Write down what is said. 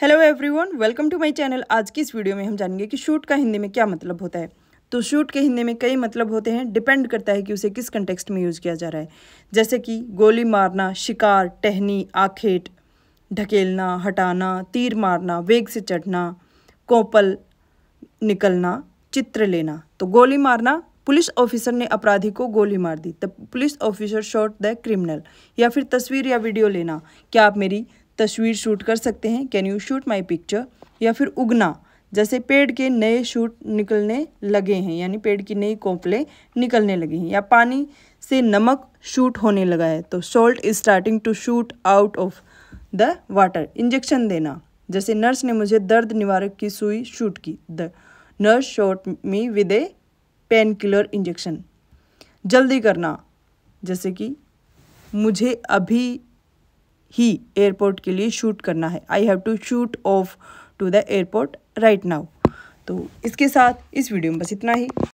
hello everyone welcome to my channel आज की इस वीडियो में हम जानेंगे कि शूट का हिंदी में क्या मतलब होता है तो शूट के हिंदी में कई मतलब होते हैं डिपेंड करता है कि उसे किस कंटेक्सट में यूज़ किया जा रहा है जैसे कि गोली मारना शिकार टहनी आखेट ढकेलना हटाना तीर मारना वेग से चढ़ना कोपल निकलना चित्र लेना तो गोली मारना पुलिस ऑफिसर ने अपराधी को गोली मार दी तब तो police officer shot the criminal या फिर तस्वीर या वीडियो लेना क्या आप मेरी तस्वीर शूट कर सकते हैं can you shoot my picture या फिर उगना जैसे पेड़ के नए शूट निकलने लगे हैं यानी पेड़ की नई कोपलें निकलने लगी हैं या पानी से नमक शूट होने लगा है तो salt is starting to shoot out of the water injection देना जैसे नर्स ने मुझे दर्द निवारक की सुई शूट की the nurse shot me with a painkiller injection जल्दी करना जैसे कि मुझे अभी ही एयरपोर्ट के लिए शूट करना है I have to shoot off to the airport right now तो इसके साथ इस वीडियो में बस इतना ही